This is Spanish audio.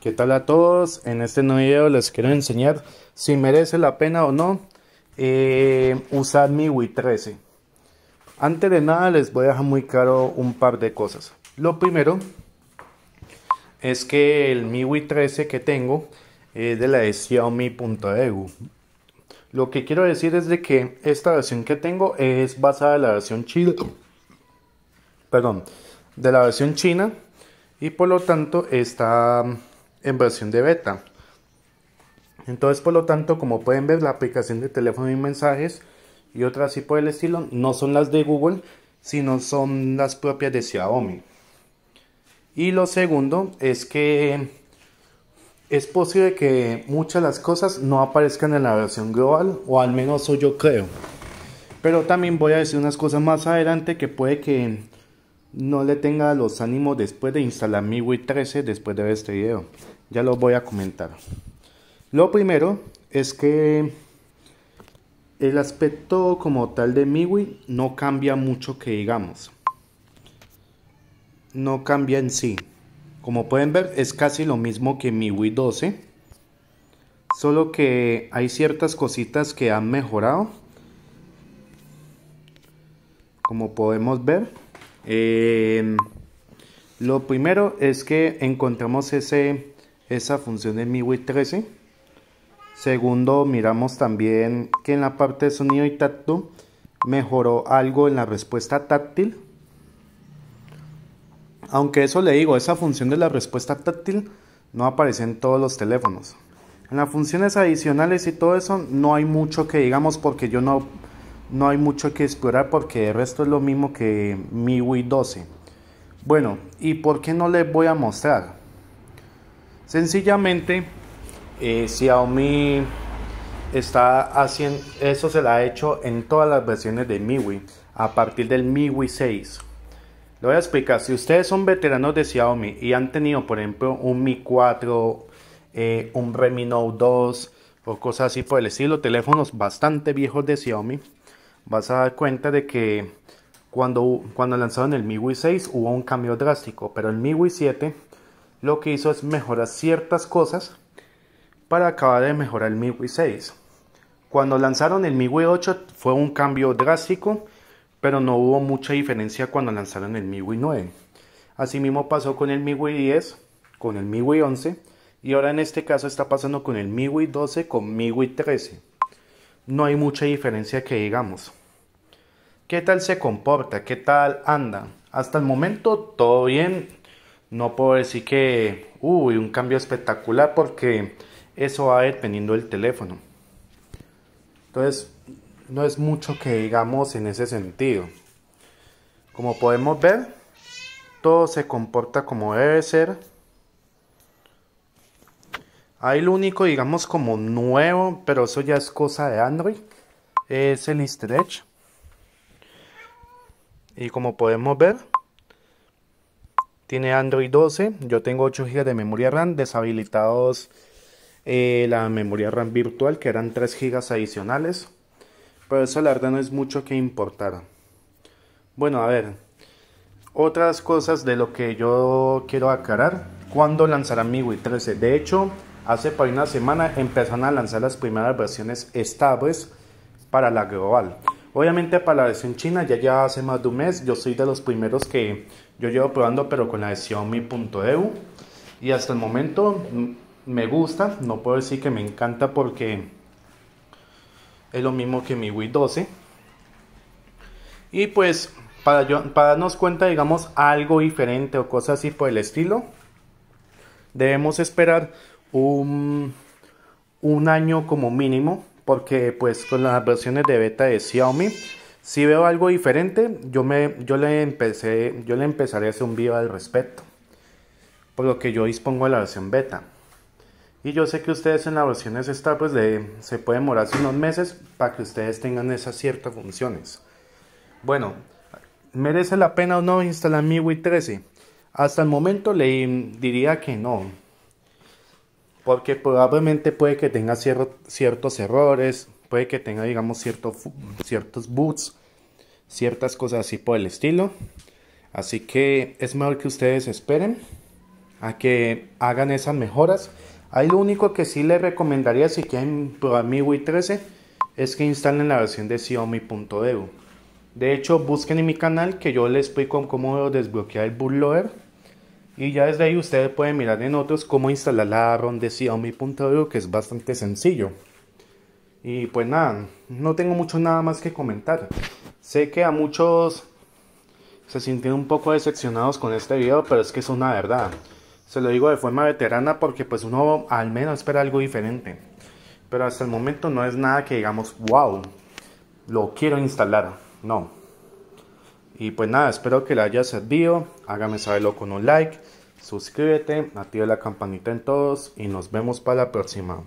¿Qué tal a todos? En este nuevo video les quiero enseñar si merece la pena o no eh, usar usar MIUI 13. Antes de nada les voy a dejar muy claro un par de cosas. Lo primero es que el Wii 13 que tengo es de la de Xiaomi.eu. Lo que quiero decir es de que esta versión que tengo es basada en la versión china. Perdón, de la versión china y por lo tanto está en versión de beta. Entonces, por lo tanto, como pueden ver, la aplicación de teléfono y mensajes y otras así por el estilo no son las de Google, sino son las propias de Xiaomi. Y lo segundo es que es posible que muchas de las cosas no aparezcan en la versión global, o al menos eso yo creo. Pero también voy a decir unas cosas más adelante que puede que no le tenga los ánimos después de instalar MIUI 13 después de ver este video. Ya lo voy a comentar. Lo primero es que el aspecto como tal de MIUI no cambia mucho que digamos. No cambia en sí. Como pueden ver es casi lo mismo que MIUI 12. Solo que hay ciertas cositas que han mejorado. Como podemos ver. Em, lo primero es que encontramos ese, esa función Mi MIUI 13. Segundo, miramos también que en la parte de sonido y tacto mejoró algo en la respuesta táctil. Aunque eso le digo, esa función de la respuesta táctil no aparece en todos los teléfonos. En las funciones adicionales y todo eso no hay mucho que digamos porque yo no no hay mucho que explorar porque el resto es lo mismo que MIUI 12. Bueno, ¿y por qué no les voy a mostrar? Sencillamente, eh, Xiaomi está haciendo, eso se lo ha hecho en todas las versiones de MIUI, a partir del MIUI 6. Lo voy a explicar, si ustedes son veteranos de Xiaomi y han tenido, por ejemplo, un Mi 4, eh, un Redmi Note 2 o cosas así por el estilo, teléfonos bastante viejos de Xiaomi, vas a dar cuenta de que cuando, cuando lanzaron el MIUI 6 hubo un cambio drástico, pero el MIUI 7 lo que hizo es mejorar ciertas cosas para acabar de mejorar el MIUI 6. Cuando lanzaron el MIUI 8 fue un cambio drástico, pero no hubo mucha diferencia cuando lanzaron el MIUI 9. Asimismo pasó con el MIUI 10, con el MIUI 11 y ahora en este caso está pasando con el MIUI 12 con MIUI 13. No hay mucha diferencia que digamos. ¿Qué tal se comporta? ¿Qué tal anda? Hasta el momento todo bien. No puedo decir que, uy, un cambio espectacular porque eso va dependiendo del teléfono. Entonces, no es mucho que digamos en ese sentido. Como podemos ver, todo se comporta como debe ser. hay lo único, digamos, como nuevo, pero eso ya es cosa de Android, es el easter edge y como podemos ver tiene Android 12 yo tengo 8 GB de memoria RAM deshabilitados eh, la memoria RAM virtual que eran 3 GB adicionales pero eso la verdad no es mucho que importar bueno a ver otras cosas de lo que yo quiero aclarar cuando lanzarán MIUI 13 de hecho hace por una semana empezaron a lanzar las primeras versiones estables para la global Obviamente para la versión china ya ya hace más de un mes, yo soy de los primeros que yo llevo probando pero con la de Mi.EU. y hasta el momento me gusta, no puedo decir que me encanta porque es lo mismo que mi Wii 12. Y pues para, para darnos cuenta digamos algo diferente o cosas así por el estilo, debemos esperar un, un año como mínimo porque pues con las versiones de beta de Xiaomi si veo algo diferente, yo, me, yo, le empecé, yo le empezaré a hacer un video al respecto. Por lo que yo dispongo de la versión beta. Y yo sé que ustedes en las versiones pues de, se puede demorar unos meses para que ustedes tengan esas ciertas funciones. Bueno, ¿merece la pena o no instalar MIUI 13? Hasta el momento le diría que no porque probablemente puede que tenga ciertos errores, puede que tenga, digamos, ciertos boots, ciertas cosas así por el estilo. Así que es mejor que ustedes esperen a que hagan esas mejoras. Ahí lo único que sí les recomendaría si quieren probar MIUI 13 es que instalen la versión de Xiaomi.eu. De hecho, busquen en mi canal que yo les explico cómo desbloquear el bootloader y ya desde ahí ustedes pueden mirar en otros cómo instalar la ROM de que es bastante sencillo. Y pues nada, no tengo mucho nada más que comentar. Sé que a muchos se sintieron un poco decepcionados con este video, pero es que es una verdad. Se lo digo de forma veterana porque pues uno al menos espera algo diferente. Pero hasta el momento no es nada que digamos, wow, lo quiero instalar. No, y pues nada, espero que le haya servido. Hágame saberlo con un like. Suscríbete, activa la campanita en todos y nos vemos para la próxima.